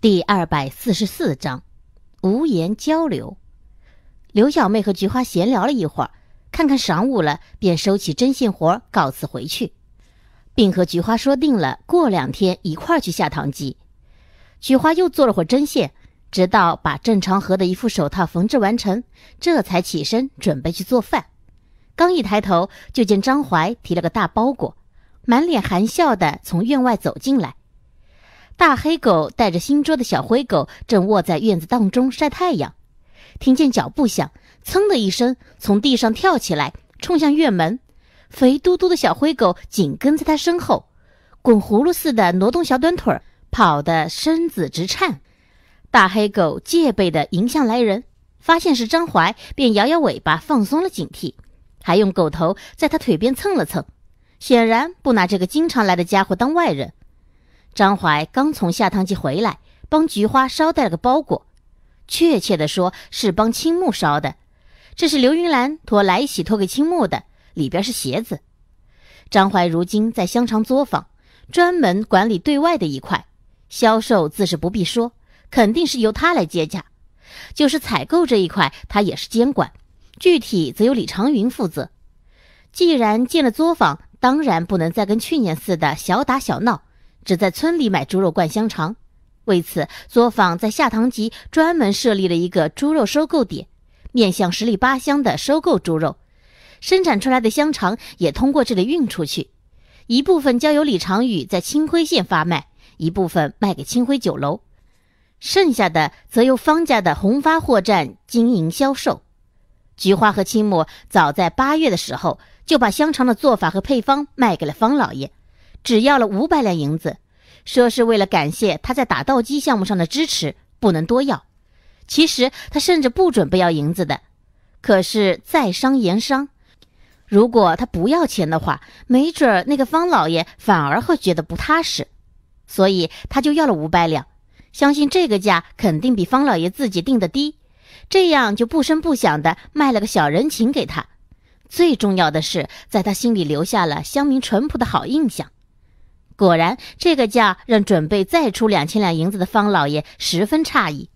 第二百四十四章，无言交流。刘小妹和菊花闲聊了一会儿，看看晌午了，便收起针线活，告辞回去，并和菊花说定了，过两天一块儿去下塘集。菊花又做了会针线，直到把郑长河的一副手套缝制完成，这才起身准备去做饭。刚一抬头，就见张怀提了个大包裹，满脸含笑的从院外走进来。大黑狗带着新捉的小灰狗，正卧在院子当中晒太阳，听见脚步响，噌的一声从地上跳起来，冲向院门。肥嘟嘟的小灰狗紧跟在他身后，滚葫芦似的挪动小短腿儿，跑得身子直颤。大黑狗戒备地迎向来人，发现是张怀，便摇摇尾巴放松了警惕，还用狗头在他腿边蹭了蹭，显然不拿这个经常来的家伙当外人。张怀刚从下汤集回来，帮菊花捎带了个包裹，确切的说是帮青木捎的。这是刘云兰托来喜托给青木的，里边是鞋子。张怀如今在香肠作坊，专门管理对外的一块销售，自是不必说，肯定是由他来接驾。就是采购这一块，他也是监管，具体则由李长云负责。既然进了作坊，当然不能再跟去年似的小打小闹。只在村里买猪肉灌香肠，为此作坊在下塘集专门设立了一个猪肉收购点，面向十里八乡的收购猪肉。生产出来的香肠也通过这里运出去，一部分交由李长宇在清辉县发卖，一部分卖给清辉酒楼，剩下的则由方家的红发货栈经营销售。菊花和青木早在八月的时候就把香肠的做法和配方卖给了方老爷。只要了五百两银子，说是为了感谢他在打道机项目上的支持，不能多要。其实他甚至不准不要银子的，可是在商言商，如果他不要钱的话，没准那个方老爷反而会觉得不踏实。所以他就要了五百两，相信这个价肯定比方老爷自己定的低，这样就不声不响的卖了个小人情给他。最重要的是，在他心里留下了乡民淳朴的好印象。果然，这个价让准备再出两千两银子的方老爷十分诧异，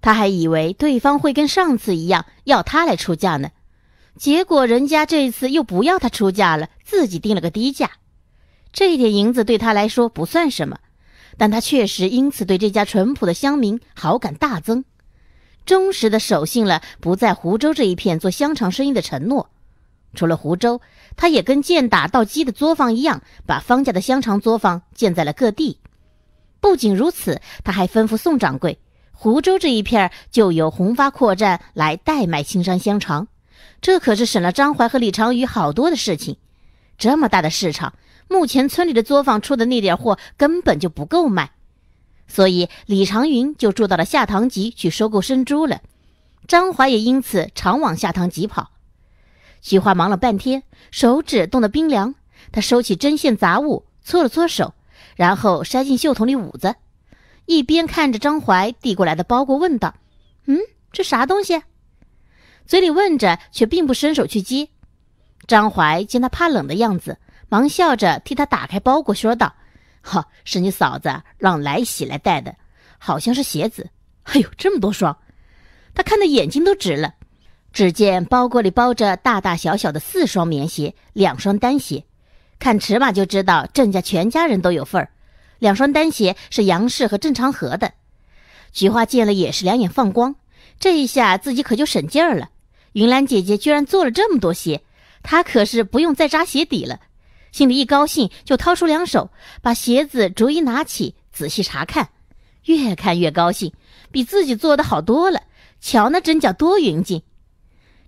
他还以为对方会跟上次一样要他来出价呢，结果人家这次又不要他出价了，自己定了个低价。这一点银子对他来说不算什么，但他确实因此对这家淳朴的乡民好感大增，忠实的守信了不在湖州这一片做香肠生意的承诺。除了湖州，他也跟建打到鸡的作坊一样，把方家的香肠作坊建在了各地。不仅如此，他还吩咐宋掌柜，湖州这一片就由红发客栈来代卖青山香肠。这可是省了张怀和李长宇好多的事情。这么大的市场，目前村里的作坊出的那点货根本就不够卖，所以李长云就住到了下塘集去收购生猪了。张怀也因此常往下塘集跑。菊花忙了半天，手指冻得冰凉。她收起针线杂物，搓了搓手，然后塞进袖筒里捂着，一边看着张怀递过来的包裹，问道：“嗯，这啥东西？”嘴里问着，却并不伸手去接。张怀见他怕冷的样子，忙笑着替他打开包裹，说道：“哈，是你嫂子让来喜来带的，好像是鞋子。哎呦，这么多双，他看的眼睛都直了。”只见包裹里包着大大小小的四双棉鞋，两双单鞋，看尺码就知道郑家全家人都有份儿。两双单鞋是杨氏和郑长河的。菊花见了也是两眼放光，这一下自己可就省劲儿了。云兰姐姐居然做了这么多鞋，她可是不用再扎鞋底了。心里一高兴，就掏出两手，把鞋子逐一拿起，仔细查看，越看越高兴，比自己做的好多了。瞧那针脚多匀净。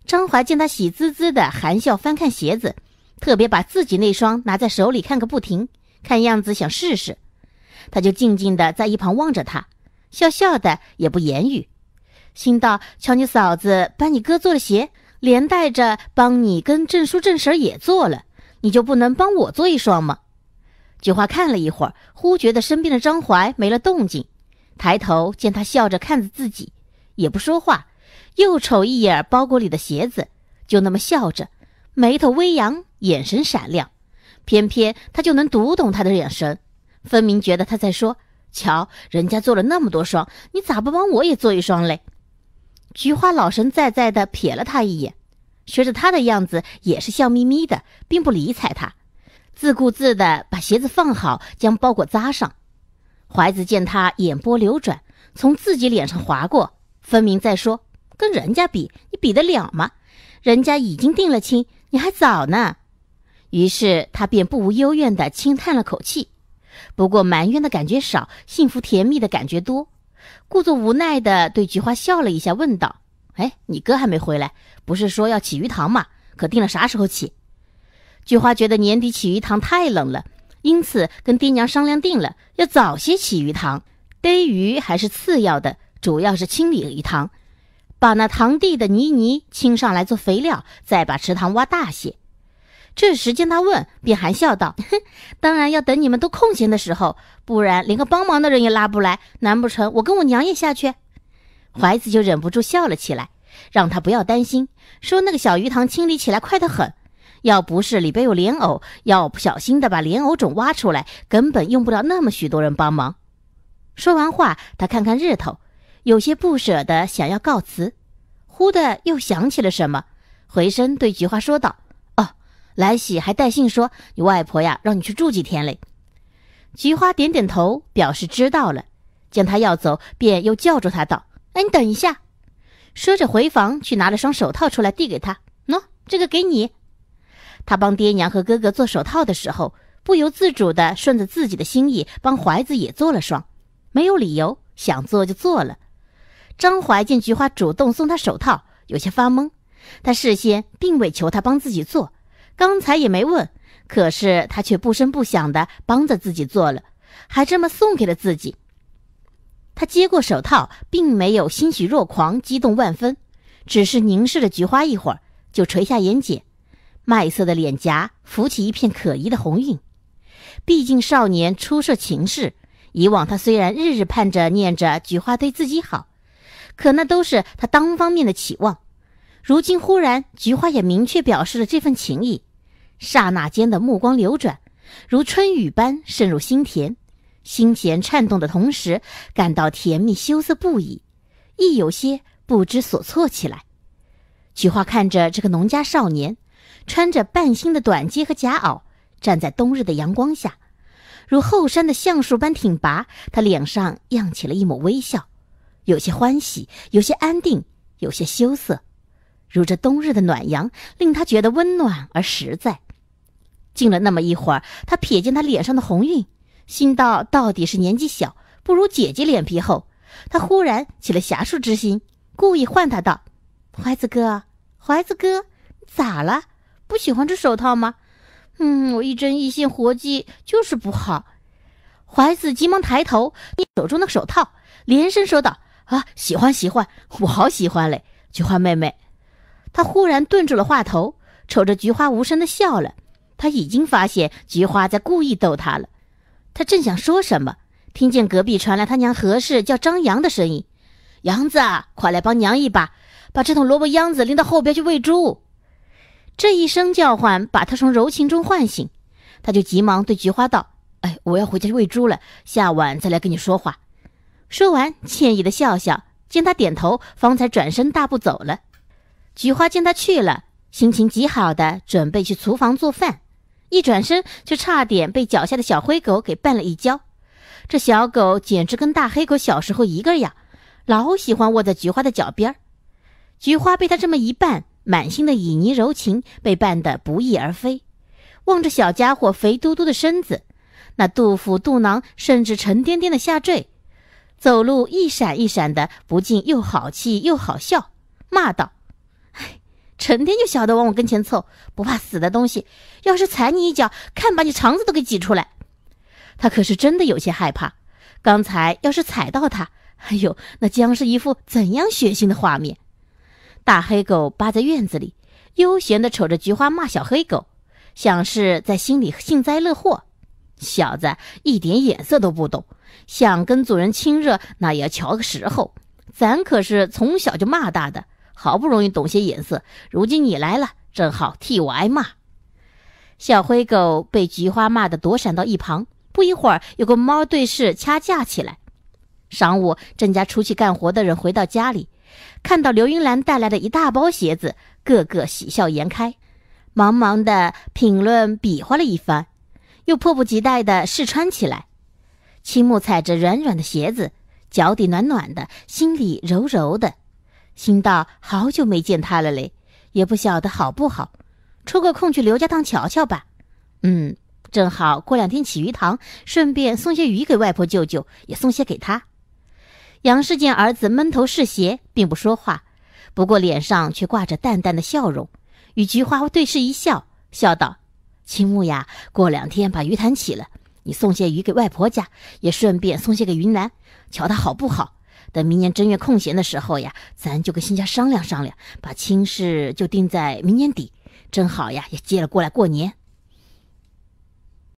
张怀见他喜滋滋的含笑翻看鞋子，特别把自己那双拿在手里看个不停，看样子想试试，他就静静的在一旁望着他，笑笑的也不言语，心道：瞧你嫂子帮你哥做的鞋，连带着帮你跟郑叔郑婶也做了，你就不能帮我做一双吗？菊花看了一会儿，忽觉得身边的张怀没了动静，抬头见他笑着看着自己，也不说话。又瞅一眼包裹里的鞋子，就那么笑着，眉头微扬，眼神闪亮。偏偏他就能读懂他的眼神，分明觉得他在说：“瞧，人家做了那么多双，你咋不帮我也做一双嘞？”菊花老神在在的瞥了他一眼，学着他的样子也是笑眯眯的，并不理睬他，自顾自的把鞋子放好，将包裹扎上。怀子见他眼波流转，从自己脸上划过，分明在说。跟人家比，你比得了吗？人家已经定了亲，你还早呢。于是他便不无幽怨的轻叹了口气。不过埋怨的感觉少，幸福甜蜜的感觉多。故作无奈的对菊花笑了一下，问道：“哎，你哥还没回来？不是说要起鱼塘吗？可定了啥时候起？”菊花觉得年底起鱼塘太冷了，因此跟爹娘商量定了要早些起鱼塘。逮鱼还是次要的，主要是清理鱼塘。把那塘地的泥泥清上来做肥料，再把池塘挖大些。这时见他问，便含笑道：“当然要等你们都空闲的时候，不然连个帮忙的人也拉不来。难不成我跟我娘也下去？”怀子就忍不住笑了起来，让他不要担心，说那个小鱼塘清理起来快得很，要不是里边有莲藕，要不小心的把莲藕种挖出来，根本用不了那么许多人帮忙。说完话，他看看日头。有些不舍的想要告辞，忽的又想起了什么，回身对菊花说道：“哦，来喜还带信说你外婆呀，让你去住几天嘞。”菊花点点头，表示知道了。见他要走，便又叫住他道：“哎，你等一下。”说着回房去拿了双手套出来递给他：“喏，这个给你。”他帮爹娘和哥哥做手套的时候，不由自主地顺着自己的心意帮怀子也做了双，没有理由，想做就做了。张怀见菊花主动送他手套，有些发懵。他事先并未求他帮自己做，刚才也没问，可是他却不声不响的帮着自己做了，还这么送给了自己。他接过手套，并没有欣喜若狂、激动万分，只是凝视了菊花一会儿，就垂下眼睑，麦色的脸颊浮起一片可疑的红晕。毕竟少年初涉情事，以往他虽然日日盼着念着菊花对自己好。可那都是他单方面的期望，如今忽然菊花也明确表示了这份情意，刹那间的目光流转，如春雨般渗入心田，心弦颤动的同时，感到甜蜜羞涩不已，亦有些不知所措起来。菊花看着这个农家少年，穿着半新的短衣和夹袄，站在冬日的阳光下，如后山的橡树般挺拔，他脸上漾起了一抹微笑。有些欢喜，有些安定，有些羞涩，如这冬日的暖阳，令他觉得温暖而实在。静了那么一会儿，他瞥见他脸上的红晕，心道：到底是年纪小，不如姐姐脸皮厚。他忽然起了侠术之心，故意唤他道：“怀子哥，怀子哥，你咋了？不喜欢这手套吗？”“嗯，我一针一线活计就是不好。”怀子急忙抬头，捏手中的手套，连声说道。啊，喜欢喜欢，我好喜欢嘞！菊花妹妹，他忽然顿住了话头，瞅着菊花无声的笑了。他已经发现菊花在故意逗他了。他正想说什么，听见隔壁传来他娘何氏叫张扬的声音：“杨子，快来帮娘一把，把这桶萝卜秧子拎到后边去喂猪。”这一声叫唤把他从柔情中唤醒，他就急忙对菊花道：“哎，我要回家去喂猪了，下晚再来跟你说话。”说完，歉意的笑笑，见他点头，方才转身大步走了。菊花见他去了，心情极好的准备去厨房做饭，一转身却差点被脚下的小灰狗给绊了一跤。这小狗简直跟大黑狗小时候一个样，老喜欢卧在菊花的脚边儿。菊花被他这么一绊，满心的旖旎柔情被绊得不翼而飞。望着小家伙肥嘟嘟的身子，那肚腹、肚囊甚至沉甸甸的下坠。走路一闪一闪的，不禁又好气又好笑，骂道：“哎，成天就晓得往我跟前凑，不怕死的东西！要是踩你一脚，看把你肠子都给挤出来！”他可是真的有些害怕，刚才要是踩到他，哎呦，那将是一副怎样血腥的画面！大黑狗扒在院子里，悠闲地瞅着菊花，骂小黑狗，像是在心里幸灾乐祸。小子一点眼色都不懂，想跟主人亲热，那也要瞧个时候。咱可是从小就骂大的，好不容易懂些眼色，如今你来了，正好替我挨骂。小灰狗被菊花骂得躲闪到一旁，不一会儿，有个猫对视掐架起来。晌午，郑家出去干活的人回到家里，看到刘云兰带来的一大包鞋子，个个喜笑颜开，忙忙的评论比划了一番。又迫不及待地试穿起来，青木踩着软软的鞋子，脚底暖暖的，心里柔柔的，心道：好久没见他了嘞，也不晓得好不好，抽个空去刘家荡瞧瞧吧。嗯，正好过两天起鱼塘，顺便送些鱼给外婆、舅舅，也送些给他。杨氏见儿子闷头试鞋，并不说话，不过脸上却挂着淡淡的笑容，与菊花对视一笑，笑道。青木呀，过两天把鱼潭起了，你送些鱼给外婆家，也顺便送些给云南，瞧他好不好？等明年正月空闲的时候呀，咱就跟新家商量商量，把亲事就定在明年底，正好呀也接了过来过年。